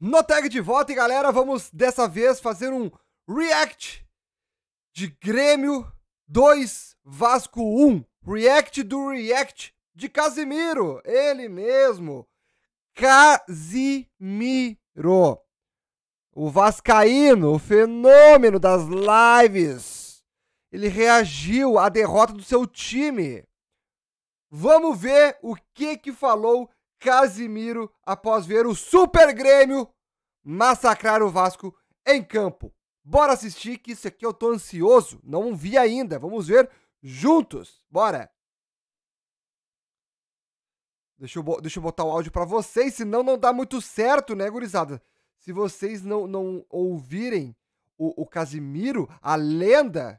No tag de volta, e galera, vamos dessa vez fazer um react de Grêmio 2 Vasco 1. React do react de Casimiro, ele mesmo. Casimiro. O vascaíno, o fenômeno das lives. Ele reagiu à derrota do seu time. Vamos ver o que que falou Casimiro após ver o Super Grêmio massacrar o Vasco em campo. Bora assistir, que isso aqui eu tô ansioso. Não vi ainda. Vamos ver juntos. Bora! Deixa eu, deixa eu botar o áudio para vocês, senão não dá muito certo, né, gurizada? Se vocês não, não ouvirem o, o Casimiro, a lenda,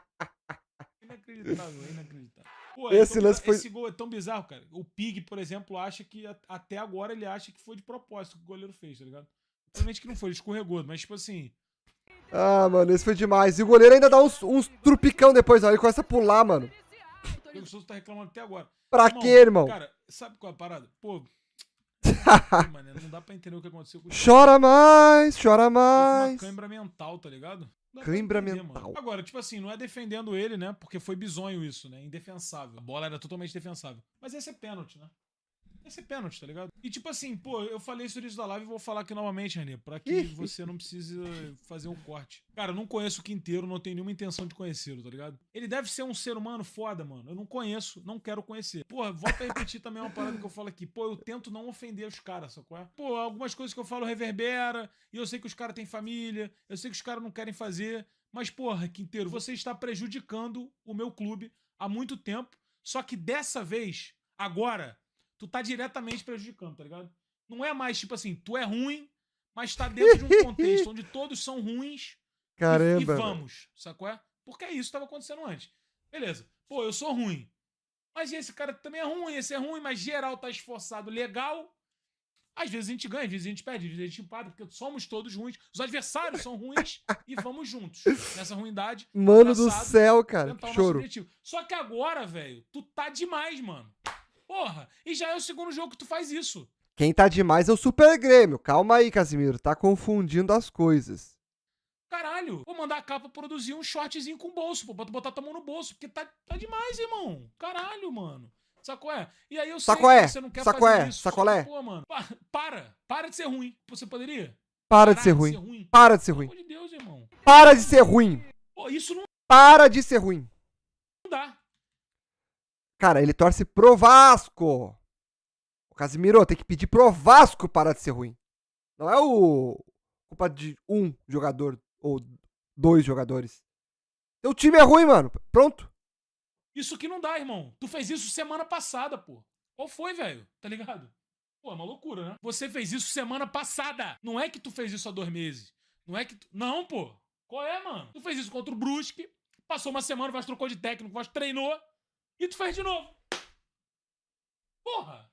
inacreditável, é inacreditável. Pô, esse, é lance foi... esse gol é tão bizarro, cara. O Pig, por exemplo, acha que até agora ele acha que foi de propósito que o goleiro fez, tá ligado? Obviamente que não foi, ele escorregou, mas tipo assim. Ah, mano, esse foi demais. E o goleiro ainda dá uns, uns trupicão depois, ó. Ele começa a pular, mano. O Souza tá reclamando até agora. Pra irmão, quê, irmão? Cara, sabe qual é a parada? Pô. mano, não dá pra entender o que aconteceu com o Chora mais, chora mais. Uma câimbra mental, tá ligado? Não Cãibra mental. Mano. Agora, tipo assim, não é defendendo ele, né? Porque foi bizonho isso, né? Indefensável. A bola era totalmente defensável. Mas esse é pênalti, né? Esse ser é pênalti, tá ligado? E tipo assim, pô, eu falei isso no início da live e vou falar aqui novamente, Renê, pra que você não precise fazer um corte. Cara, eu não conheço o Quinteiro, não tenho nenhuma intenção de conhecê-lo, tá ligado? Ele deve ser um ser humano foda, mano. Eu não conheço, não quero conhecer. Porra, volta a repetir também uma parada que eu falo aqui. Pô, eu tento não ofender os caras, sacou? É? Pô, algumas coisas que eu falo reverbera, e eu sei que os caras têm família, eu sei que os caras não querem fazer. Mas, porra, Quinteiro, você está prejudicando o meu clube há muito tempo. Só que dessa vez, agora, tu tá diretamente prejudicando, tá ligado? Não é mais tipo assim, tu é ruim, mas tá dentro de um contexto onde todos são ruins. Caramba. E, e vamos, sacou? É? Porque é isso que tava acontecendo antes. Beleza. Pô, eu sou ruim. Mas esse cara também é ruim, esse é ruim, mas geral tá esforçado legal. Às vezes a gente ganha, às vezes a gente perde, às vezes a gente empata, porque somos todos ruins. Os adversários são ruins e vamos juntos. Nessa ruindade. Mano do céu, cara. Choro. Só que agora, velho, tu tá demais, mano. Porra, e já é o segundo jogo que tu faz isso. Quem tá demais é o Super Grêmio. Calma aí, Casimiro, tá confundindo as coisas. Caralho, vou mandar a capa produzir um shortzinho com bolso, pô, pra tu botar tua mão no bolso, porque tá, tá demais, irmão. Caralho, mano. Sacoé? E aí eu sacoé. sei que é? você não quer sacoé. fazer é? isso. Sacolé. Pô, mano, para. Para de ser ruim. Você poderia? Para de ser, de ser ruim. Para de ser ruim. Pelo amor de Deus, irmão. Para de ser ruim. Pô, isso não... Para de ser ruim. Cara, ele torce pro Vasco. O Casimiro tem que pedir pro Vasco parar de ser ruim. Não é o culpa de um jogador ou dois jogadores. Teu time é ruim, mano. Pronto. Isso que não dá, irmão. Tu fez isso semana passada, pô. Qual foi, velho? Tá ligado? Pô, é uma loucura, né? Você fez isso semana passada. Não é que tu fez isso há dois meses. Não é que tu... Não, pô. Qual é, mano? Tu fez isso contra o Brusque. Passou uma semana, o Vasco trocou de técnico, o Vasco treinou. E tu faz de novo. Porra!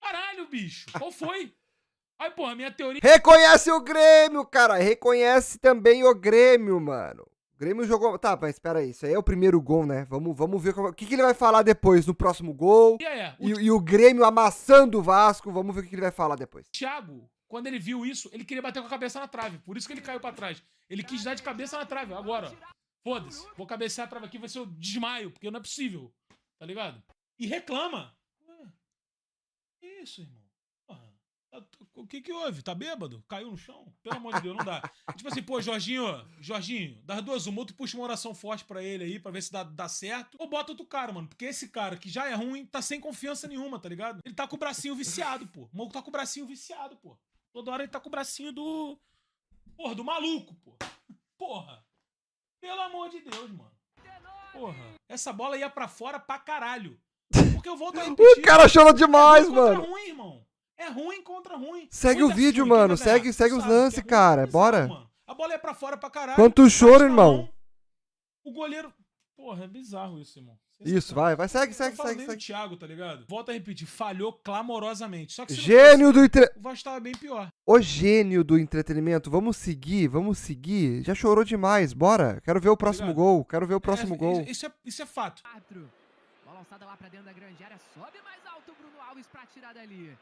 Caralho, bicho! Qual foi? Aí, porra, minha teoria. Reconhece o Grêmio, cara! Reconhece também o Grêmio, mano. O Grêmio jogou. Tá, mas espera aí. Isso aí é o primeiro gol, né? Vamos, vamos ver como... o que, que ele vai falar depois no próximo gol. É, o... E, e, o Grêmio amassando o Vasco. Vamos ver o que, que ele vai falar depois. Thiago, quando ele viu isso, ele queria bater com a cabeça na trave. Por isso que ele caiu para trás. Ele quis dar de cabeça na trave. Agora, foda-se. Vou cabecear a trave aqui, vai ser o desmaio, porque não é possível. Tá ligado? E reclama. Ué, isso, irmão. Porra. Tá o que que houve? Tá bêbado? Caiu no chão? Pelo amor de Deus, não dá. tipo assim, pô, Jorginho, Jorginho, das duas uma, ou tu puxa uma oração forte para ele aí, pra ver se dá, dá certo, ou bota outro cara, mano. Porque esse cara que já é ruim, tá sem confiança nenhuma, tá ligado? Ele tá com o bracinho viciado, pô. O maluco tá com o bracinho viciado, pô. Toda hora ele tá com o bracinho do. Porra, do maluco, pô. Porra. Pelo amor de Deus, mano. Porra, essa bola ia para fora pra caralho. Porque eu volto a repetir. o cara chora demais, é mano. ruim, irmão. É ruim contra ruim. Segue o vídeo, ruim, mano. Segue, segue os lances, é cara. Bora. Mano. A bola ia pra fora pra caralho. Quanto tá choro, irmão. o goleiro. Porra, é bizarro isso, irmão. Isso, então. vai, vai, segue, então segue, eu segue. segue. o Thiago, tá ligado? Volta a repetir, falhou clamorosamente. Só que gênio do entre... O Vasco tava bem pior. Ô, gênio do entretenimento, vamos seguir, vamos seguir. Já chorou demais, bora. Quero ver o tá próximo tá gol, quero ver o próximo é, gol. Isso é, isso é fato. Quatro lançada lá pra dentro da grande área. Sobe mais alto o Bruno Alves pra tirar dali.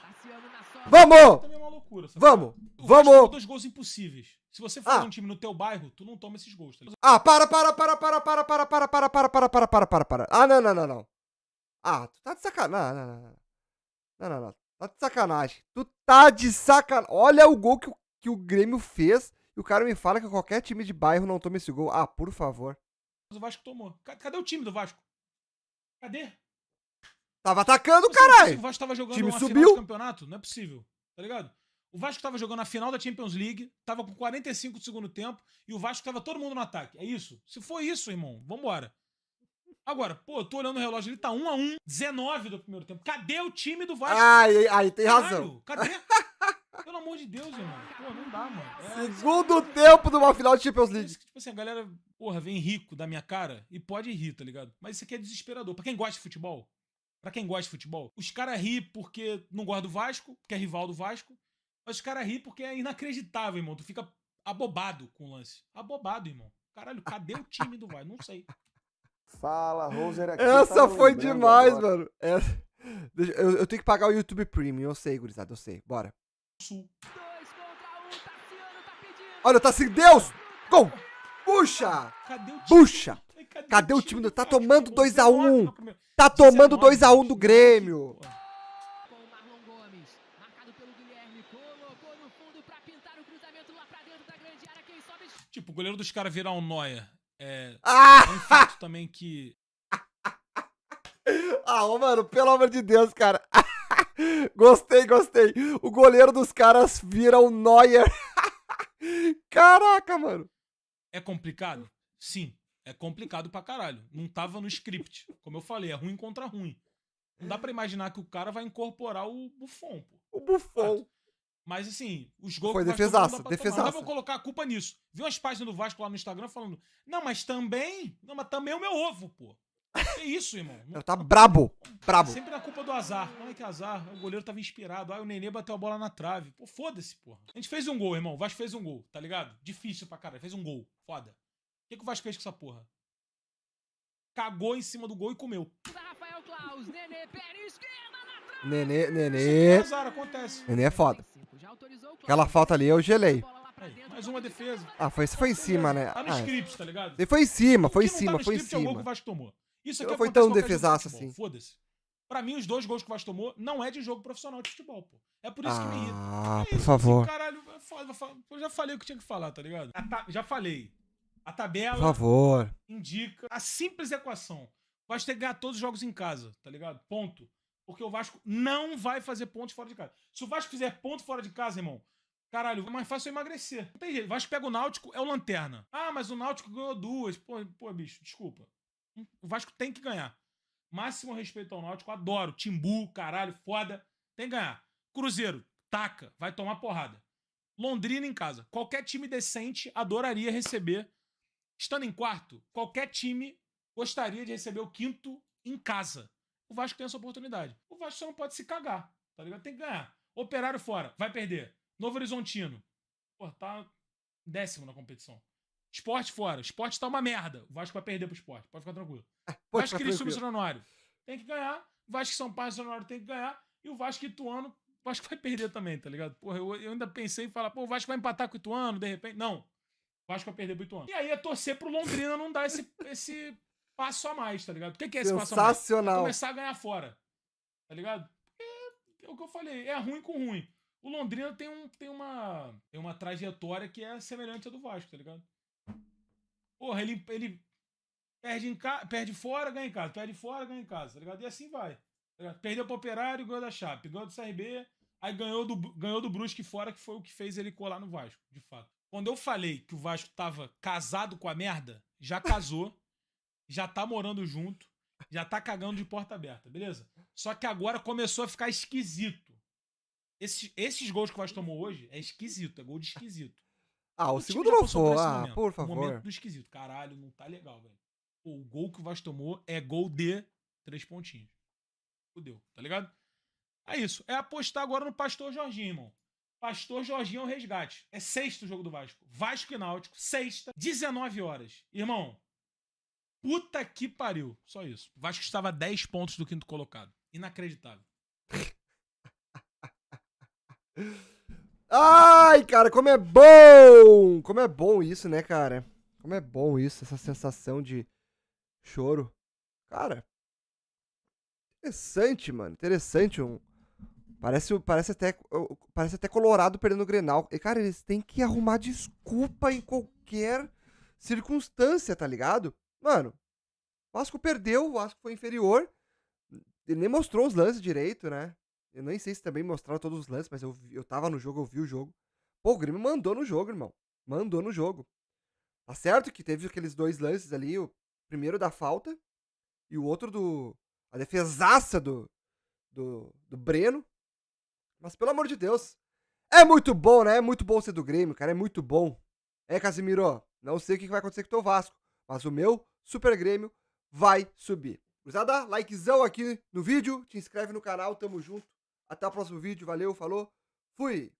Tassiano na sobra. Vamos! é uma loucura, Vamos! Tu Vamos! Dois gols impossíveis. Se você for ah. um time no teu bairro, tu não toma esses gols. Tá ah, para, para, para, para, para, para, para, para, para, para, para, para, para, para. Ah, não, não, não, não. Ah, tu tá de sacanagem. Não, não, não. Não, não, não. Tá de sacanagem. Tu tá de sacanagem. Olha o gol que o, que o Grêmio fez e o cara me fala que qualquer time de bairro não toma esse gol. Ah, por favor. o Vasco tomou. Cadê o time do Vasco? Cadê? Tava atacando, caralho. O Vasco tava jogando time uma subiu. final de campeonato? Não é possível, tá ligado? O Vasco tava jogando a final da Champions League, tava com 45 do segundo tempo e o Vasco tava todo mundo no ataque. É isso? Se foi isso, irmão, vambora. Agora, pô, eu tô olhando o relógio, ele tá 1 a 1 19 do primeiro tempo. Cadê o time do Vasco? Ai, ai, tem razão. cadê? Pelo amor de Deus, irmão. Pô, não dá, mano. É, assim, Segundo assim, tempo de uma final de Champions é League. que, tipo assim, a galera, porra, vem rico da minha cara e pode rir, tá ligado? Mas isso aqui é desesperador. Pra quem gosta de futebol, pra quem gosta de futebol, os caras ri porque não gosta do Vasco, porque é rival do Vasco. Mas os caras ri porque é inacreditável, irmão. Tu fica abobado com o lance. Abobado, irmão. Caralho, cadê o time do Vasco? Não sei. Fala, Roser aqui. Essa tá foi demais, agora. mano. Essa... Eu, eu, tenho que pagar o YouTube Premium, eu sei, gurizada, eu sei. Bora. Sul. Tá Olha tá sem assim, Deus! Gol! Puxa! Puxa! Cadê o time? Do... Tá tomando 2x1. É um. Tá é tomando 2x1 um do Grêmio. Tipo, o goleiro dos caras virar um noia. É, ah! é um fato também que. ah, mano, pelo amor de Deus, cara. Gostei, gostei. O goleiro dos caras vira o Neuer. Caraca, mano. É complicado? Sim. É complicado pra caralho. Não tava no script. Como eu falei, é ruim contra ruim. Não dá pra imaginar que o cara vai incorporar o Buffon, pô. O Buffon. Mas assim, os gols... Foi defesaça, defesaça. Não dá pra colocar a culpa nisso. Vi umas páginas do Vasco lá no Instagram falando, não, mas também... Não, mas também é o meu ovo, pô. Que isso, irmão? Não... Tá brabo. Brabo. Sempre na culpa do azar. Olha que azar. O goleiro tava inspirado. Aí o Nenê bateu a bola na trave. Pô, foda-se, porra. A gente fez um gol, irmão. O Vasco fez um gol, tá ligado? Difícil pra caralho. Fez um gol. Foda. O que, que o Vasco fez com essa porra? Cagou em cima do gol e comeu. Rafael Claus, Nenê, na trave. Nenê, Nenê. É azar, acontece. Nenê é foda. Aquela falta ali eu gelei. mais uma defesa. Ah, foi, foi em cima, né? Tá no ah, é. script, tá ligado? Ele foi em cima, foi em tá cima, foi em cima. É o gol que o Vasco tomou. Isso aqui foi tão defesaço assim. Foda-se. Pra mim, os dois gols que o Vasco tomou não é de jogo profissional de futebol, pô. É por isso ah, que me irrita. Ah, é por favor. Caralho, eu já falei o que tinha que falar, tá ligado? Ta... Já falei. A tabela por favor. indica a simples equação. O Vasco tem que ganhar todos os jogos em casa, tá ligado? Ponto. Porque o Vasco não vai fazer pontos fora de casa. Se o Vasco fizer ponto fora de casa, irmão, Caralho, é mais fácil emagrecer. Não tem jeito. Vasco pega o Náutico, é o Lanterna. Ah, mas o Náutico ganhou duas. Pô, pô bicho, desculpa. O Vasco tem que ganhar. Máximo respeito ao Náutico, adoro. Timbu, caralho, foda. Tem que ganhar. Cruzeiro, taca, vai tomar porrada. Londrina em casa. Qualquer time decente adoraria receber. Estando em quarto, qualquer time gostaria de receber o quinto em casa. O Vasco tem essa oportunidade. O Vasco só não pode se cagar, tá ligado? Tem que ganhar. Operário fora, vai perder. Novo Horizontino. Pô, tá décimo na competição. Esporte fora. Esporte tá uma merda. O Vasco vai perder pro esporte. Pode ficar tranquilo. Pode Vasco e Criciúma Honorário. Tem que ganhar. Vasco São Paulo e Honorário tem que ganhar. E o Vasco e Ituano, o Vasco vai perder também, tá ligado? Porra, eu, eu ainda pensei em falar, pô, o Vasco vai empatar com o Ituano, de repente. Não. O Vasco vai perder pro Ituano. E aí é torcer pro Londrina não dar esse, esse passo a mais, tá ligado? O que, é esse passo a mais? Sensacional. É começar a ganhar fora. Tá ligado? É, é o que eu falei. É ruim com ruim. O Londrina tem, um, tem, uma, tem uma trajetória que é semelhante à do Vasco, tá ligado? Porra, ele, ele perde, em ca... perde fora, ganha em casa. Perde fora, ganha em casa, tá ligado? E assim vai. Tá Perdeu pro Operário, ganhou da Chape. Ganhou do CRB, aí ganhou do, ganhou do Brusque fora, que foi o que fez ele colar no Vasco, de fato. Quando eu falei que o Vasco tava casado com a merda, já casou, já tá morando junto, já tá cagando de porta aberta, beleza? Só que agora começou a ficar esquisito. Esses, esses gols que o Vasco tomou hoje é esquisito, é gol de esquisito. Ah, o, o segundo não foi. Ah, por favor. Momento do esquisito. Caralho, não tá legal, velho. O gol que o Vasco tomou é gol de três pontinhos. Fudeu, tá ligado? É isso. É apostar agora no Pastor Jorginho, irmão. Pastor Jorginho é o resgate. É sexto jogo do Vasco. Vasco e Náutico, sexta, 19 horas. Irmão, puta que pariu. Só isso. O Vasco estava a 10 pontos do quinto colocado. Inacreditável. Ai, cara, como é bom! Como é bom isso, né, cara? Como é bom isso, essa sensação de choro. Cara, interessante, mano. Interessante um Parece, parece, até, parece até Colorado perdendo o Grenal. E, cara, eles têm que arrumar desculpa em qualquer circunstância, tá ligado? Mano, o Vasco perdeu, o Vasco foi inferior. Ele nem mostrou os lances direito, né? Eu nem sei se também mostraram todos os lances, mas eu, eu tava no jogo, eu vi o jogo. Pô, o Grêmio mandou no jogo, irmão. Mandou no jogo. Tá certo que teve aqueles dois lances ali, o primeiro da falta e o outro do. A defesaça do, do, do Breno. Mas pelo amor de Deus. É muito bom, né? É muito bom ser do Grêmio, cara. É muito bom. É, Casimiro, não sei o que vai acontecer com o teu Vasco, mas o meu Super Grêmio vai subir. Cruzada, likezão aqui no vídeo, te inscreve no canal, tamo junto. Até o próximo vídeo, valeu, falou, fui!